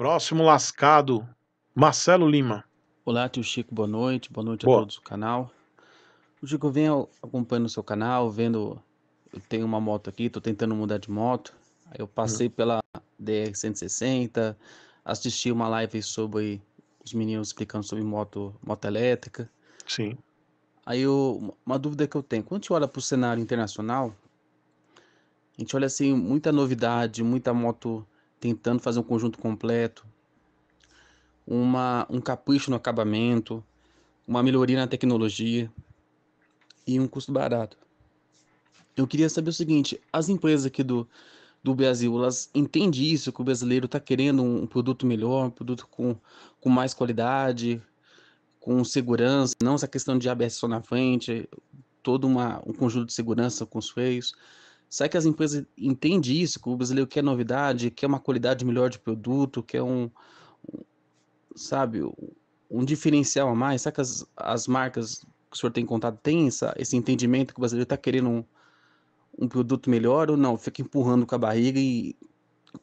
Próximo lascado, Marcelo Lima. Olá, tio Chico, boa noite. Boa noite a todos do canal. O Chico vem acompanhando o seu canal, vendo. Eu tenho uma moto aqui, tô tentando mudar de moto. Aí eu passei hum. pela DR-160, assisti uma live sobre os meninos explicando sobre moto, moto elétrica. Sim. Aí eu, uma dúvida que eu tenho, quando a gente olha para o cenário internacional, a gente olha assim, muita novidade, muita moto tentando fazer um conjunto completo, uma, um capricho no acabamento, uma melhoria na tecnologia e um custo barato. Eu queria saber o seguinte: as empresas aqui do, do Brasil, elas entendem isso, que o brasileiro está querendo um produto melhor, um produto com, com mais qualidade, com segurança, não essa questão de ABS só na frente, todo uma, um conjunto de segurança com os freios. Será que as empresas entendem isso? Que o brasileiro quer novidade, quer uma qualidade melhor de produto, quer um, um sabe, um diferencial a mais? Será que as, as marcas que o senhor tem contato têm essa, esse entendimento que o brasileiro está querendo um, um produto melhor ou não? Fica empurrando com a barriga e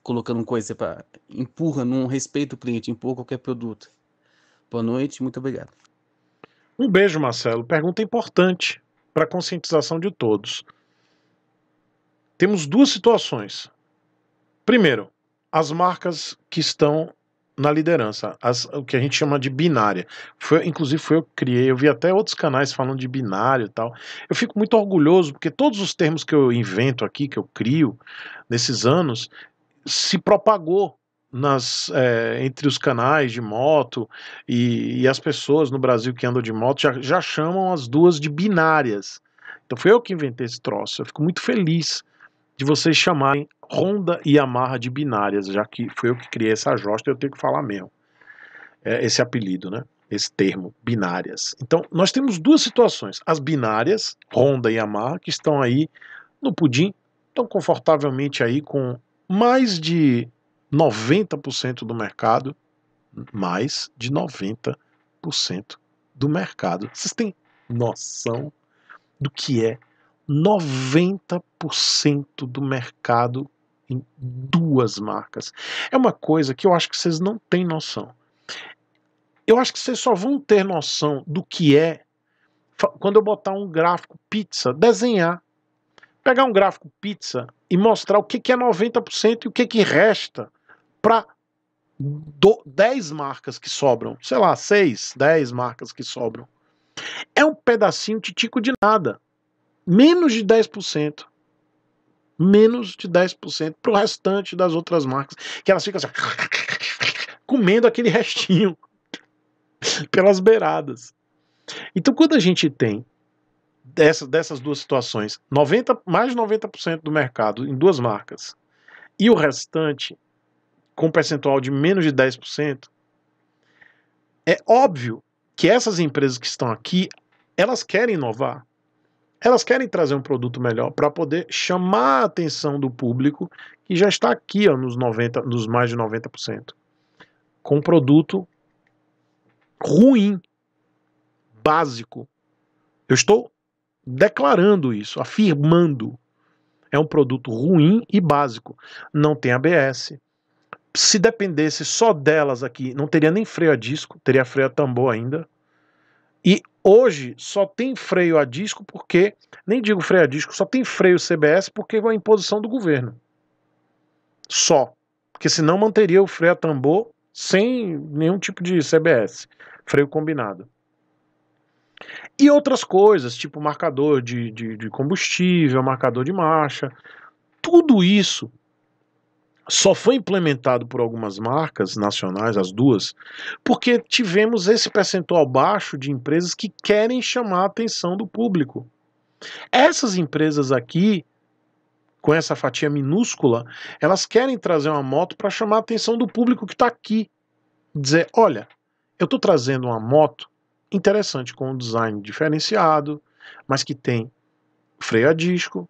colocando coisa para empurra, não respeita o cliente, empurra qualquer produto. Boa noite, muito obrigado. Um beijo, Marcelo. Pergunta importante para a conscientização de todos temos duas situações. Primeiro, as marcas que estão na liderança, as, o que a gente chama de binária. Foi, inclusive foi eu que criei, eu vi até outros canais falando de binário e tal. Eu fico muito orgulhoso porque todos os termos que eu invento aqui, que eu crio nesses anos, se propagou nas, é, entre os canais de moto e, e, as pessoas no Brasil que andam de moto já, já chamam as duas de binárias. Então foi eu que inventei esse troço. Eu fico muito feliz de vocês chamarem Honda e Yamaha de binárias, já que foi eu que criei essa josta, eu tenho que falar mesmo. É, esse apelido, né? Esse termo, binárias. Então, nós temos duas situações. As binárias, Honda e Yamaha, que estão aí no pudim, estão confortavelmente aí com mais de 90% do mercado, mais de 90% do mercado. Vocês têm noção do que é 90% do mercado em duas marcas. É uma coisa que eu acho que vocês não têm noção. Eu acho que vocês só vão ter noção do que é quando eu botar um gráfico pizza, desenhar. Pegar um gráfico pizza e mostrar o que, é 90% e o que, que resta para 10 marcas que sobram. Sei lá, 6, 10 marcas que sobram. É um pedacinho titico de nada menos de 10%. Menos de 10% para o restante das outras marcas. Que elas ficam assim, comendo aquele restinho pelas beiradas. Então, quando a gente tem dessas, dessas duas situações, 90, mais de 90% do mercado em duas marcas, e o restante com percentual de menos de 10%, é óbvio que essas empresas que estão aqui, elas querem inovar elas querem trazer um produto melhor para poder chamar a atenção do público que já está aqui ó, nos, 90, nos mais de 90%, com um produto ruim, básico. Eu estou declarando isso, afirmando. É um produto ruim e básico. Não tem ABS. Se dependesse só delas aqui, não teria nem freio a disco, teria freio a tambor ainda. E Hoje só tem freio a disco porque, nem digo freio a disco, só tem freio CBS porque é a imposição do governo. Só. Porque senão manteria o freio a tambor sem nenhum tipo de CBS, freio combinado. E outras coisas, tipo marcador de, de, de combustível, marcador de marcha, tudo isso só foi implementado por algumas marcas nacionais, as duas, porque tivemos esse percentual baixo de empresas que querem chamar a atenção do público. Essas empresas aqui, com essa fatia minúscula, elas querem trazer uma moto para chamar a atenção do público que está aqui. Dizer: olha, eu estou trazendo uma moto interessante com um design diferenciado, mas que tem freio a disco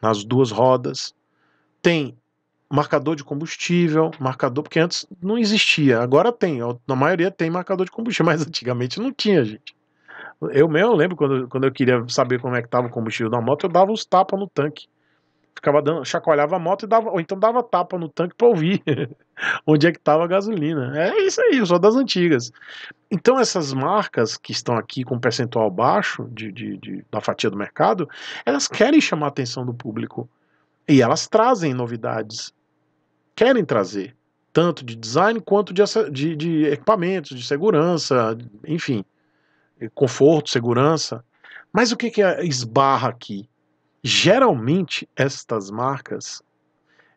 nas duas rodas, tem marcador de combustível, marcador, porque antes não existia, agora tem, na maioria tem marcador de combustível, mas antigamente não tinha, gente. Eu mesmo lembro quando, quando eu queria saber como é que tava o combustível da moto, eu dava os tapas no tanque. Ficava dando, chacoalhava a moto e dava, ou então dava tapa no tanque para ouvir onde é que tava a gasolina. É isso aí, só das antigas. Então essas marcas que estão aqui com percentual baixo de, de, de, da fatia do mercado, elas querem chamar a atenção do público. E elas trazem novidades querem trazer, tanto de design quanto de, de, de equipamentos, de segurança, enfim, conforto, segurança. Mas o que, que é esbarra aqui? Geralmente, estas marcas,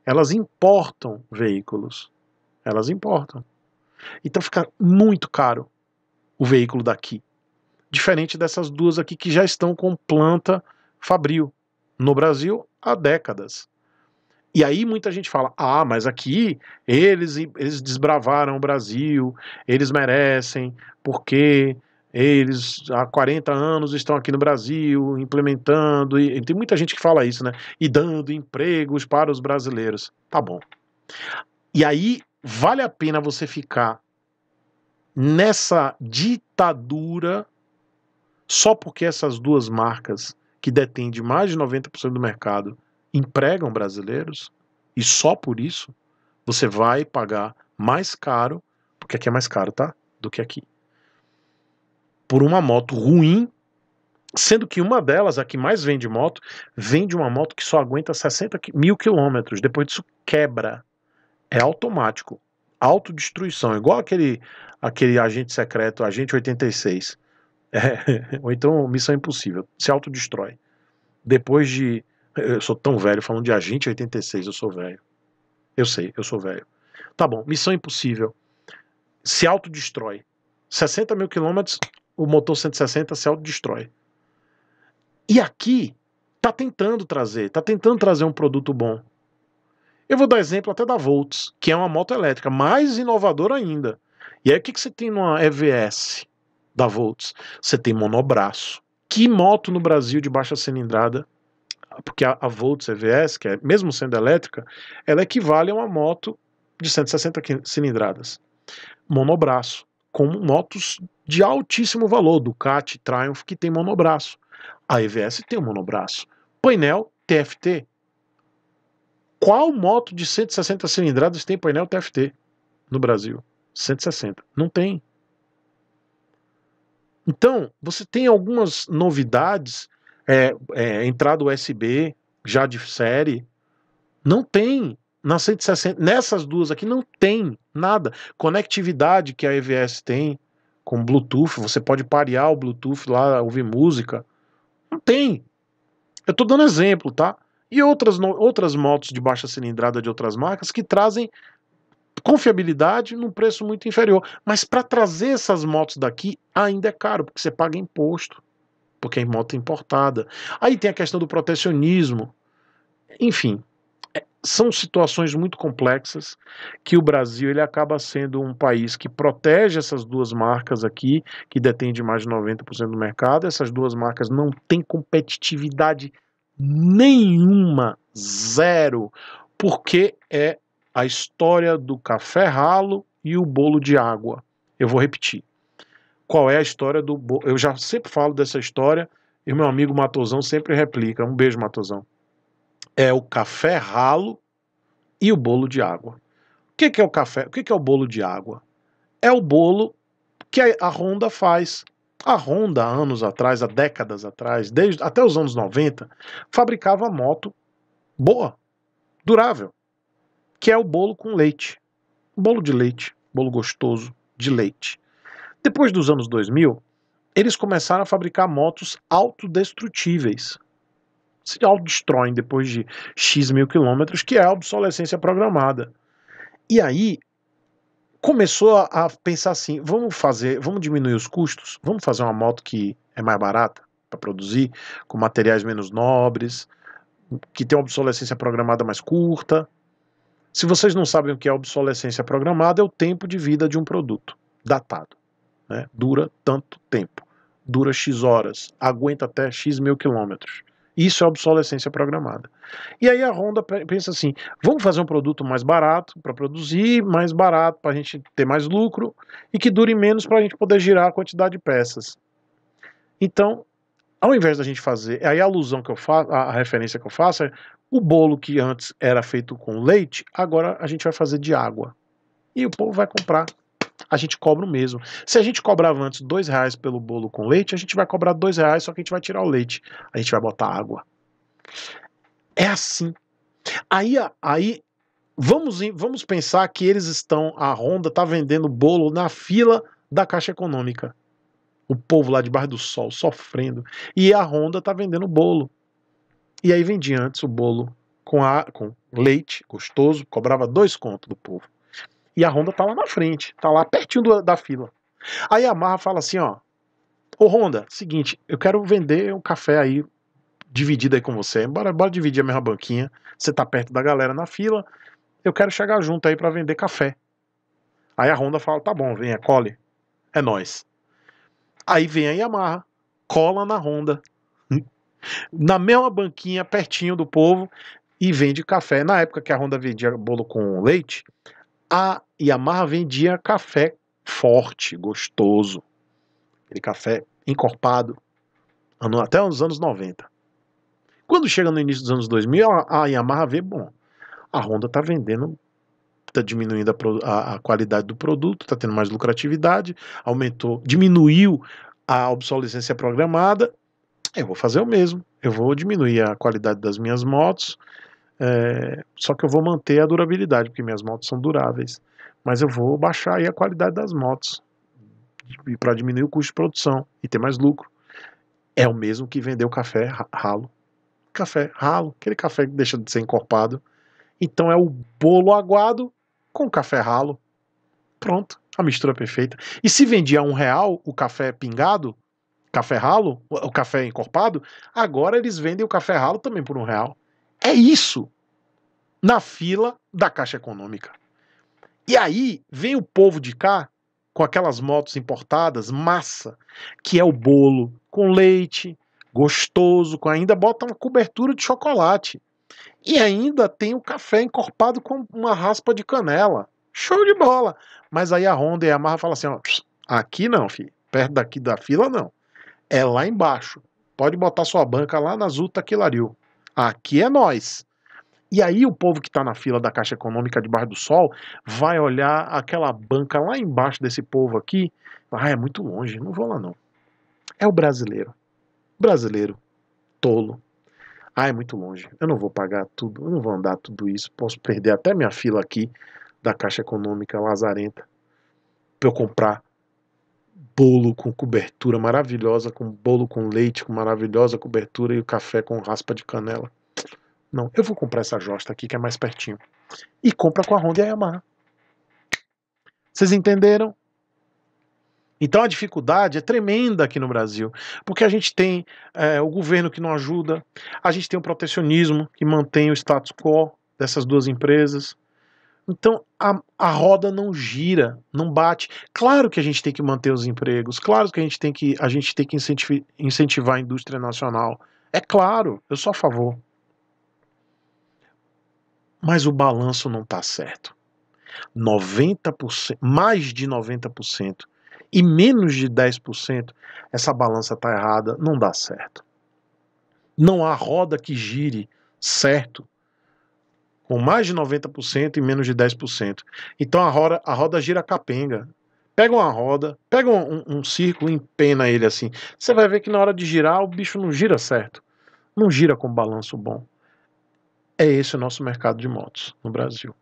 elas importam veículos. Elas importam. Então fica muito caro o veículo daqui. Diferente dessas duas aqui que já estão com planta fabril no Brasil há décadas. E aí muita gente fala: ah, mas aqui eles, eles desbravaram o Brasil, eles merecem, porque eles há 40 anos estão aqui no Brasil implementando, e tem muita gente que fala isso, né? E dando empregos para os brasileiros. Tá bom. E aí vale a pena você ficar nessa ditadura só porque essas duas marcas que detêm de mais de 90% do mercado empregam brasileiros e só por isso você vai pagar mais caro, porque aqui é mais caro, tá? Do que aqui. Por uma moto ruim, sendo que uma delas, a que mais vende moto, vende uma moto que só aguenta 60 mil quilômetros. Depois disso, quebra. É automático. Autodestruição. Igual aquele, aquele agente secreto, agente 86. É, ou então Missão Impossível. Se autodestrói. Depois de eu sou tão velho falando de Agente 86, eu sou velho. Eu sei, eu sou velho. Tá bom, Missão Impossível. Se autodestrói. 60 mil quilômetros, o motor 160 se autodestrói. E aqui tá tentando trazer, tá tentando trazer um produto bom. Eu vou dar exemplo até da Volts, que é uma moto elétrica, mais inovadora ainda. E aí o que, que você tem numa EVS da Volts? Você tem monobraço. Que moto no Brasil de baixa cilindrada porque a, a Volt CVS, que é mesmo sendo elétrica, ela equivale a uma moto de 160 cilindradas, monobraço, com motos de altíssimo valor, Ducati, Triumph, que tem monobraço. A EVS tem um monobraço. Painel TFT. Qual moto de 160 cilindradas tem painel TFT no Brasil? 160. Não tem. Então, você tem algumas novidades é, é, entrada USB já de série, não tem. Na 160, nessas duas aqui não tem nada. Conectividade que a EVS tem com Bluetooth, você pode parear o Bluetooth lá, ouvir música. Não tem. Eu tô dando exemplo, tá? E outras, outras motos de baixa cilindrada de outras marcas que trazem confiabilidade num preço muito inferior. Mas para trazer essas motos daqui ainda é caro, porque você paga imposto porque é moto importada. Aí tem a questão do protecionismo. Enfim, é, são situações muito complexas que o Brasil ele acaba sendo um país que protege essas duas marcas aqui, que detém de mais de 90% do mercado. Essas duas marcas não têm competitividade nenhuma, zero, porque é a história do café ralo e o bolo de água. Eu vou repetir qual é a história do. Eu já sempre falo dessa história e meu amigo Matosão sempre replica. Um beijo, Matosão. É o café ralo e o bolo de água. O que, que é o café? O que, que é o bolo de água? É o bolo que a Honda faz. A Honda, anos atrás, há décadas atrás, desde, até os anos 90, fabricava moto boa, durável, que é o bolo com leite. Bolo de leite, bolo gostoso de leite. Depois dos anos 2000, eles começaram a fabricar motos autodestrutíveis. Se autodestroem depois de X mil quilômetros, que é a obsolescência programada. E aí começou a pensar assim: vamos fazer, vamos diminuir os custos, vamos fazer uma moto que é mais barata para produzir, com materiais menos nobres, que tem uma obsolescência programada mais curta. Se vocês não sabem o que é obsolescência programada, é o tempo de vida de um produto datado. Né? Dura tanto tempo, dura X horas, aguenta até X mil quilômetros. Isso é obsolescência programada. E aí a Honda pensa assim: vamos fazer um produto mais barato para produzir, mais barato para a gente ter mais lucro e que dure menos para a gente poder girar a quantidade de peças. Então, ao invés da gente fazer, aí a alusão que eu faço, a referência que eu faço é o bolo que antes era feito com leite, agora a gente vai fazer de água. E o povo vai comprar a gente cobra o mesmo. Se a gente cobrava antes dois reais pelo bolo com leite, a gente vai cobrar dois reais, só que a gente vai tirar o leite, a gente vai botar água. É assim. Aí, aí vamos, vamos pensar que eles estão, a Honda está vendendo bolo na fila da Caixa Econômica. O povo lá debaixo do sol sofrendo. E a Honda está vendendo bolo. E aí vendia antes o bolo com, a, com leite, gostoso, cobrava dois contos do povo. E a Honda tá lá na frente, tá lá pertinho do, da fila. Aí a Yamaha fala assim, ó, ô Honda, seguinte, eu quero vender um café aí dividido aí com você, bora, bora dividir a mesma banquinha, você tá perto da galera na fila, eu quero chegar junto aí para vender café. Aí a Honda fala, tá bom, venha, cole, é nós. Aí vem a Yamaha, cola na Honda, na mesma banquinha, pertinho do povo, e vende café. Na época que a Honda vendia bolo com leite, a Yamaha vendia café forte, gostoso, aquele café encorpado, até os anos 90. Quando chega no início dos anos 2000, a Yamaha vê, bom, a Honda está vendendo, está diminuindo a, a, a, qualidade do produto, está tendo mais lucratividade, aumentou, diminuiu a obsolescência programada, eu vou fazer o mesmo, eu vou diminuir a qualidade das minhas motos, é, só que eu vou manter a durabilidade, porque minhas motos são duráveis. Mas eu vou baixar aí a qualidade das motos para diminuir o custo de produção e ter mais lucro. É o mesmo que vender o café ralo. Café ralo, aquele café que deixa de ser encorpado. Então é o bolo aguado com café ralo. Pronto, a mistura perfeita. E se vendia a um real o café pingado, café ralo, o café encorpado, agora eles vendem o café ralo também por um real. É isso na fila da Caixa Econômica. E aí vem o povo de cá com aquelas motos importadas, massa, que é o bolo com leite, gostoso, com ainda bota uma cobertura de chocolate. E ainda tem o café encorpado com uma raspa de canela. Show de bola! Mas aí a Honda e a Yamaha falam assim: ó, aqui não, filho. Perto daqui da fila não. É lá embaixo. Pode botar sua banca lá na Zuta Quilariu. Aqui é nós. E aí o povo que está na fila da Caixa Econômica de Barra do Sol vai olhar aquela banca lá embaixo desse povo aqui. Ah, é muito longe, não vou lá não. É o brasileiro. Brasileiro. Tolo. Ah, é muito longe. Eu não vou pagar tudo, eu não vou andar tudo isso. Posso perder até minha fila aqui da Caixa Econômica Lazarenta para eu comprar bolo com cobertura maravilhosa, com bolo com leite, com maravilhosa cobertura e o café com raspa de canela. Não, eu vou comprar essa Josta aqui que é mais pertinho. E compra com a Honda e a Yamaha. Vocês entenderam? Então a dificuldade é tremenda aqui no Brasil, porque a gente tem é, o governo que não ajuda, a gente tem o protecionismo que mantém o status quo dessas duas empresas, então a, a roda não gira, não bate. Claro que a gente tem que manter os empregos, claro que a gente tem que, a gente tem que incentivar, a indústria nacional. É claro, eu sou a favor. Mas o balanço não está certo. 90%, mais de 90% e menos de 10%, essa balança está errada, não dá certo. Não há roda que gire certo com mais de 90% e menos de 10%. Então a roda, a roda gira capenga. Pega uma roda, pega um, um, um círculo e empena ele assim. Você vai ver que na hora de girar, o bicho não gira certo. Não gira com balanço bom. É esse o nosso mercado de motos no Brasil.